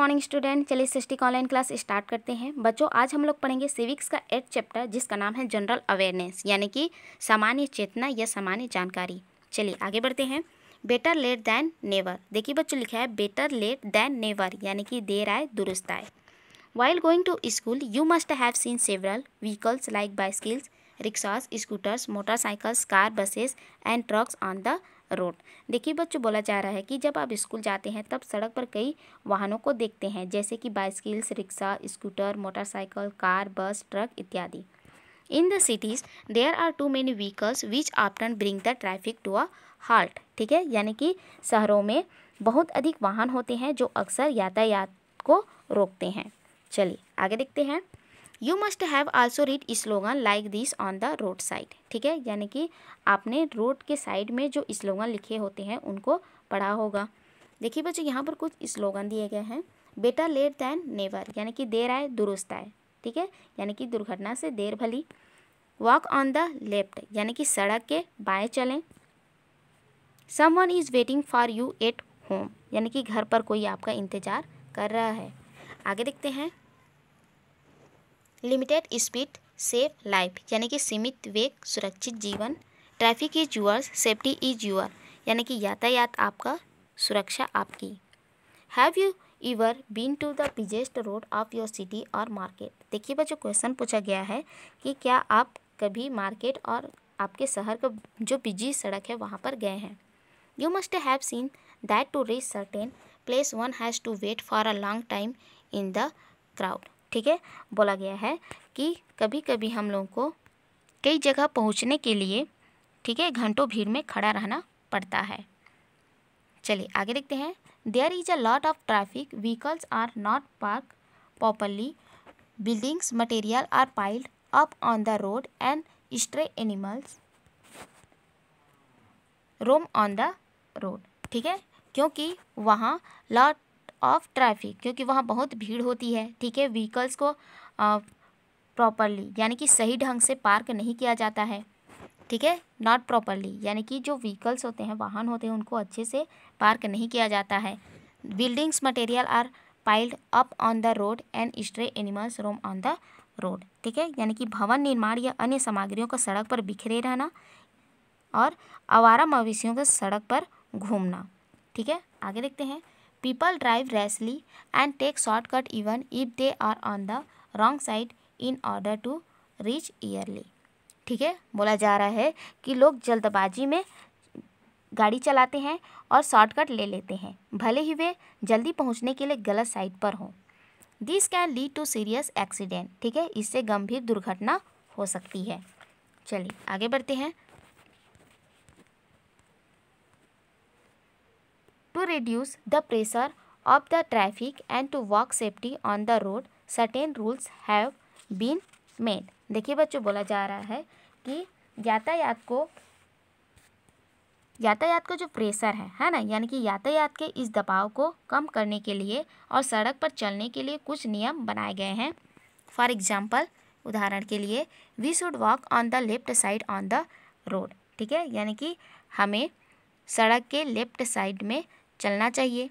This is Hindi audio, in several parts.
मॉर्निंग स्टूडेंट चलिए सिस्टिक ऑनलाइन क्लास स्टार्ट करते हैं बच्चों आज हम लोग पढ़ेंगे सिविक्स का एट चैप्टर जिसका नाम है जनरल अवेयरनेस यानी कि सामान्य चेतना या सामान्य जानकारी चलिए आगे बढ़ते हैं बेटर लेट दैन नेवर देखिए बच्चों लिखा है बेटर लेट दैन नेवर यानी कि देर आए दुरुस्त आए while going to school you must have seen several vehicles like bicycles rickshaws scooters motorcycles car buses and trucks on the road देखिए बच्चों बोला जा रहा है कि जब आप स्कूल जाते हैं तब सड़क पर कई वाहनों को देखते हैं जैसे कि bicycles rickshaw scooter motorcycle car bus truck इत्यादि in the cities there are too many vehicles which often bring the traffic to a halt ठीक है यानी कि शहरों में बहुत अधिक वाहन होते हैं जो अक्सर यातायात को रोकते हैं चलिए आगे देखते हैं you must have also read slogan like this on the road side ठीक है यानी कि आपने रोड के साइड में जो स्लोगन लिखे होते हैं उनको पढ़ा होगा देखिए बच्चों यहाँ पर कुछ स्लोगन दिए गए हैं बेटा लेट दैन नेवर यानी कि देर आए दुरुस्त आए ठीक है यानी कि दुर्घटना से देर भली वॉक ऑन द लेफ्ट यानी कि सड़क के बाएँ चलें someone is waiting for you at home यानी कि घर पर कोई आपका इंतज़ार कर रहा है आगे देखते हैं लिमिटेड स्पीड सेफ लाइफ यानी कि सीमित वेग सुरक्षित जीवन traffic is yours safety is your यानी कि यातायात आपका सुरक्षा आपकी have you ever been to the biggest road of your city और मार्केट देखिए बच्चों क्वेश्चन पूछा गया है कि क्या आप कभी मार्केट और आपके शहर का जो बिजी सड़क है वहाँ पर गए हैं you must have seen that to reach certain place one has to wait for a long time in the crowd ठीक है बोला गया है कि कभी कभी हम लोगों को कई जगह पहुंचने के लिए ठीक है घंटों भीड़ में खड़ा रहना पड़ता है चलिए आगे देखते हैं there is a lot of traffic vehicles are not park properly buildings material are piled up on the road and stray animals roam on the road ठीक है क्योंकि वहाँ लॉट ऑफ ट्रैफिक क्योंकि वहाँ बहुत भीड़ होती है ठीक है व्हीकल्स को प्रॉपरली यानी कि सही ढंग से पार्क नहीं किया जाता है ठीक है नॉट प्रॉपरली यानी कि जो व्हीकल्स होते हैं वाहन होते हैं उनको अच्छे से पार्क नहीं किया जाता है buildings material are piled up on the road and stray animals roam on the road ठीक है यानी कि भवन निर्माण या अन्य सामग्रियों का सड़क पर बिखरे रहना और आवारा मवेशियों का सड़क पर घूमना ठीक है आगे देखते हैं People drive rashly and take shortcut even if they are on the wrong side in order to reach early. ठीक है बोला जा रहा है कि लोग जल्दबाजी में गाड़ी चलाते हैं और शॉर्टकट ले लेते हैं भले ही वे जल्दी पहुंचने के लिए गलत साइड पर हों this can lead to serious accident ठीक है इससे गंभीर दुर्घटना हो सकती है चलिए आगे बढ़ते हैं to reduce the pressure of the traffic and to walk safety on the road certain rules have been made देखिए बच्चों बोला जा रहा है कि यातायात को यातायात का जो प्रेशर है है ना यानी कि यातायात के इस दबाव को कम करने के लिए और सड़क पर चलने के लिए कुछ नियम बनाए गए हैं फॉर एग्जाम्पल उदाहरण के लिए we should walk on the left side on the road ठीक है यानी कि हमें सड़क के लेफ्ट साइड में चलना चाहिए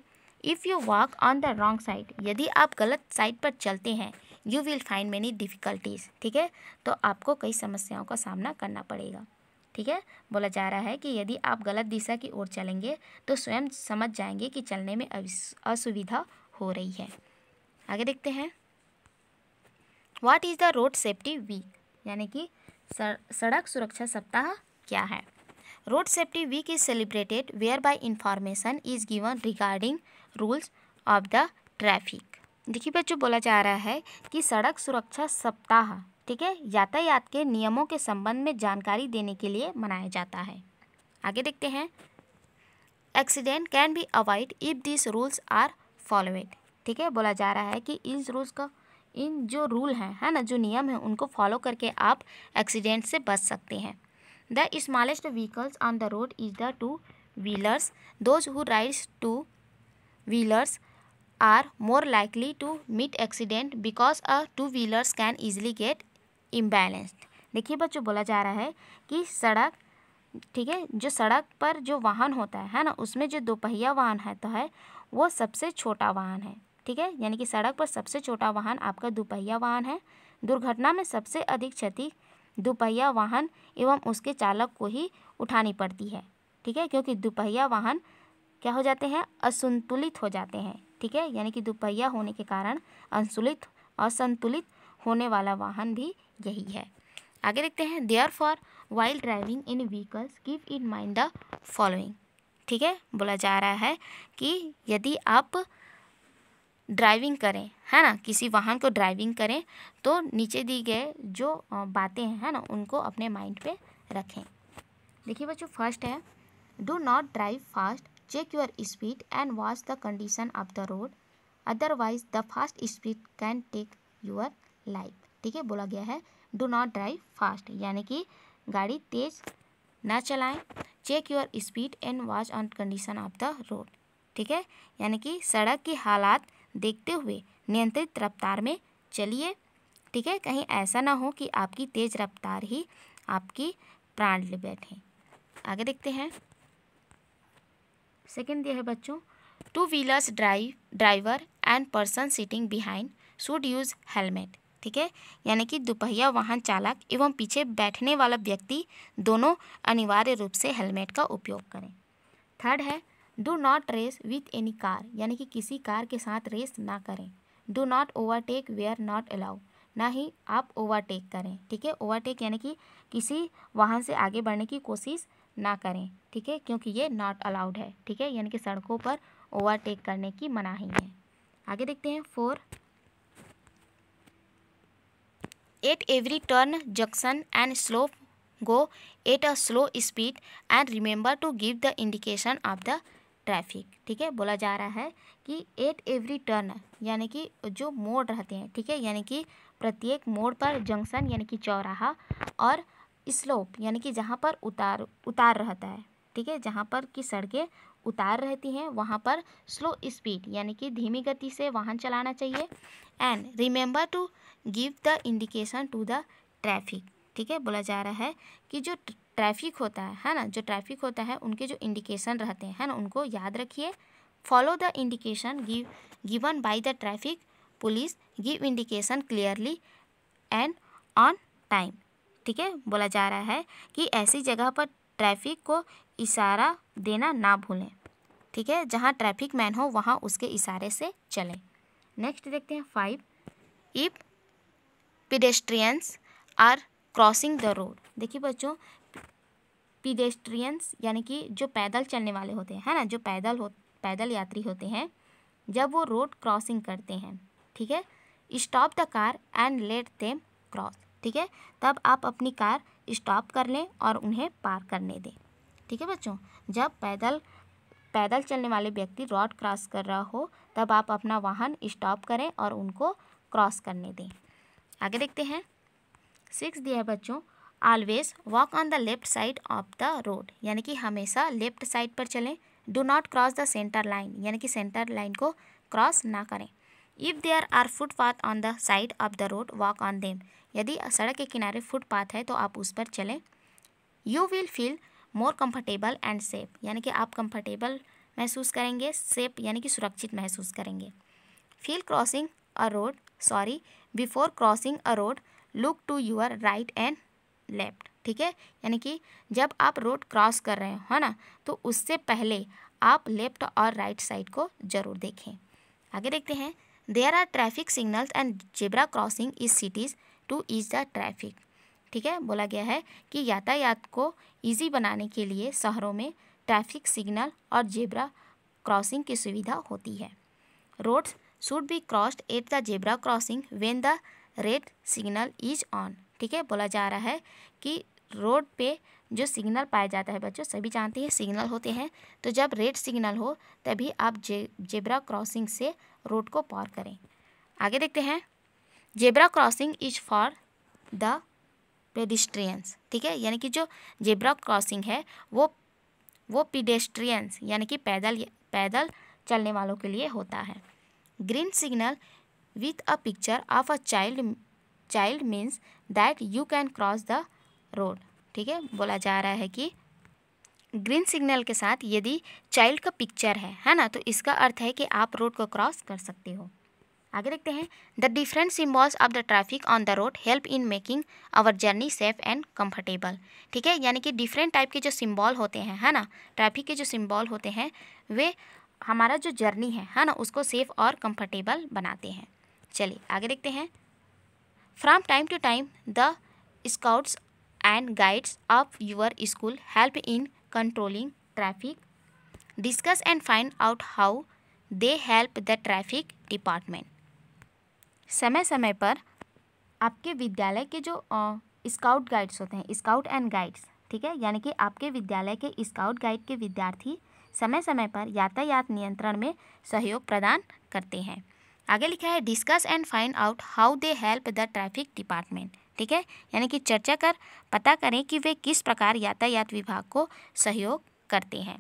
if you walk on the wrong side यदि आप गलत साइड पर चलते हैं you will find many difficulties ठीक है तो आपको कई समस्याओं का सामना करना पड़ेगा ठीक है बोला जा रहा है कि यदि आप गलत दिशा की ओर चलेंगे तो स्वयं समझ जाएंगे कि चलने में असुविधा हो रही है आगे देखते हैं what is the road safety week यानी कि सड़क सुरक्षा सप्ताह क्या है Road Safety Week is celebrated whereby information is given regarding rules of the traffic. देखिए बच्चों बोला जा रहा है कि सड़क सुरक्षा सप्ताह ठीक है यातायात के नियमों के संबंध में जानकारी देने के लिए मनाया जाता है आगे देखते हैं accident can be avoid if this rules are followed ठीक है बोला जा रहा है कि इन रूल्स का इन जो रूल हैं है ना जो नियम हैं उनको फॉलो करके आप एक्सीडेंट से बच सकते हैं The smallest vehicles on the road is the two wheelers. Those who ride two wheelers are more likely to meet accident because a two wheelers can easily get imbalanced. देखिए बच्चों बोला जा रहा है कि सड़क ठीक है जो सड़क पर जो वाहन होता है है ना उसमें जो दोपहिया वाहन है तो है वो सबसे छोटा वाहन है ठीक है यानी कि सड़क पर सबसे छोटा वाहन आपका दोपहिया वाहन है दुर्घटना में सबसे अधिक क्षति दुपहिया वाहन एवं उसके चालक को ही उठानी पड़ती है ठीक है क्योंकि दुपहिया वाहन क्या हो जाते हैं असंतुलित हो जाते हैं ठीक है यानी कि दुपहिया होने के कारण असंतुलित असंतुलित होने वाला वाहन भी यही है आगे देखते हैं therefore while driving in vehicles keep in mind the following ठीक है बोला जा रहा है कि यदि आप ड्राइविंग करें है ना किसी वाहन को ड्राइविंग करें तो नीचे दी गए जो बातें हैं है ना उनको अपने माइंड पे रखें देखिए बच्चों फर्स्ट है do not drive fast check your speed and watch the condition of the road otherwise the fast speed can take your life ठीक है बोला गया है डू नॉट ड्राइव फास्ट यानी कि गाड़ी तेज़ ना चलाएं check your speed and watch on condition of the road ठीक है यानी कि सड़क की हालात देखते हुए नियंत्रित रफ्तार में चलिए ठीक है कहीं ऐसा ना हो कि आपकी तेज़ रफ्तार ही आपकी प्राण ले बैठे आगे देखते हैं सेकेंड दिया है बच्चों two wheelers drive driver and person sitting behind should use helmet ठीक है यानी कि दुपहिया वाहन चालक एवं पीछे बैठने वाला व्यक्ति दोनों अनिवार्य रूप से हेलमेट का उपयोग करें थर्ड है do not race with any car यानी कि किसी कार के साथ रेस ना करें do not overtake where not allow ना ही आप ओवरटेक करें ठीक है ओवरटेक यानी कि किसी वाहन से आगे बढ़ने की कोशिश ना करें ठीक है क्योंकि ये नॉट अलाउड है ठीक है यानी कि सड़कों पर ओवरटेक करने की मनाही है आगे देखते हैं four at every turn junction and slow go at a slow speed and remember to give the indication of the traffic ठीक है बोला जा रहा है कि एट एवरी टर्न यानी कि जो मोड़ रहते हैं ठीक है यानी कि प्रत्येक मोड़ पर जंक्शन यानी कि चौराहा और स्लोप यानी कि जहाँ पर उतार उतार रहता है ठीक है जहाँ पर कि सड़कें उतार रहती हैं वहाँ पर स्लो स्पीड यानी कि धीमी गति से वाहन चलाना चाहिए and remember to give the indication to the traffic ठीक है बोला जा रहा है कि जो ट्रैफिक होता है है ना जो ट्रैफिक होता है उनके जो इंडिकेशन रहते हैं है ना उनको याद रखिए follow the indication give given by the traffic police give indication clearly and on time ठीक है बोला जा रहा है कि ऐसी जगह पर ट्रैफिक को इशारा देना ना भूलें ठीक है जहाँ ट्रैफिक मैन हो वहाँ उसके इशारे से चलें नेक्स्ट देखते हैं five if pedestrians are crossing the road देखिए बच्चों पीडेस्ट्रियंस यानी कि जो पैदल चलने वाले होते हैं है ना जो पैदल हो पैदल यात्री होते हैं जब वो रोड क्रॉसिंग करते हैं ठीक है stop the car and let them cross ठीक है तब आप अपनी कार स्टॉप कर लें और उन्हें पार करने दें ठीक है बच्चों जब पैदल पैदल चलने वाले व्यक्ति रोड क्रॉस कर रहा हो तब आप अपना वाहन स्टॉप करें और उनको क्रॉस करने दें आगे देखते हैं सिक्स दिया है बच्चों always walk on the left side of the road यानी कि हमेशा लेफ्ट साइड पर चलें do not cross the centre line यानी कि सेंटर लाइन को क्रॉस ना करें if there are footpath on the side of the road walk on them यदि सड़क के किनारे फुटपाथ है तो आप उस पर चलें you will feel more comfortable and safe यानी कि आप कंफर्टेबल महसूस करेंगे सेफ यानी कि सुरक्षित महसूस करेंगे feel crossing a road sorry before crossing a road look to your right and left ठीक है यानी कि जब आप रोड क्रॉस कर रहे हो ना तो उससे पहले आप लेफ्ट और राइट साइड को जरूर देखें आगे देखते हैं there are traffic signals and zebra crossing is cities to ease the traffic ठीक है बोला गया है कि यातायात को ईजी बनाने के लिए शहरों में ट्रैफिक सिग्नल और जेबरा क्रॉसिंग की सुविधा होती है roads should be crossed at the zebra crossing when the red signal is on ठीक है बोला जा रहा है कि रोड पे जो सिग्नल पाया जाता है बच्चों सभी जानते हैं सिग्नल होते हैं तो जब रेड सिग्नल हो तभी आप जे जेबरा क्रॉसिंग से रोड को पार करें आगे देखते हैं zebra crossing is for the pedestrians ठीक है यानी कि जो जेबरा क्रॉसिंग है वो वो पिडेस्ट्रियंस यानी कि पैदल पैदल चलने वालों के लिए होता है green signal with a picture of a child child means that you can cross the road ठीक है बोला जा रहा है कि ग्रीन सिग्नल के साथ यदि चाइल्ड का पिक्चर है है ना तो इसका अर्थ है कि आप रोड को क्रॉस कर सकते हो आगे देखते हैं the different symbols of the traffic on the road help in making our journey safe and comfortable ठीक है यानी कि डिफरेंट टाइप के जो सिम्बॉल होते हैं है ना ट्रैफिक के जो सिम्बॉल होते हैं वे हमारा जो जर्नी है है ना उसको सेफ़ और कम्फर्टेबल बनाते हैं चलिए आगे देखते हैं from time to time the scouts and guides of your school help in controlling traffic discuss and find out how they help the traffic department समय समय पर आपके विद्यालय के जो स्काउट गाइड्स होते हैं स्काउट एंड गाइड्स ठीक है यानी कि आपके विद्यालय के स्काउट गाइड के विद्यार्थी समय समय पर यातायात नियंत्रण में सहयोग प्रदान करते हैं आगे लिखा है discuss and find out how they help the traffic department ठीक है यानी कि चर्चा कर पता करें कि वे किस प्रकार यातायात विभाग को सहयोग करते हैं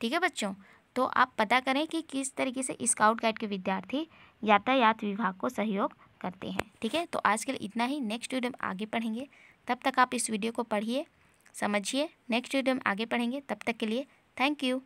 ठीक है बच्चों तो आप पता करें कि किस तरीके से स्काउट गाइड के विद्यार्थी यातायात विभाग को सहयोग करते हैं ठीक है तो आज के लिए इतना ही नेक्स्ट वीडियो में आगे पढ़ेंगे तब तक आप इस वीडियो को पढ़िए समझिए नेक्स्ट वीडियो में आगे पढ़ेंगे तब तक के लिए थैंक यू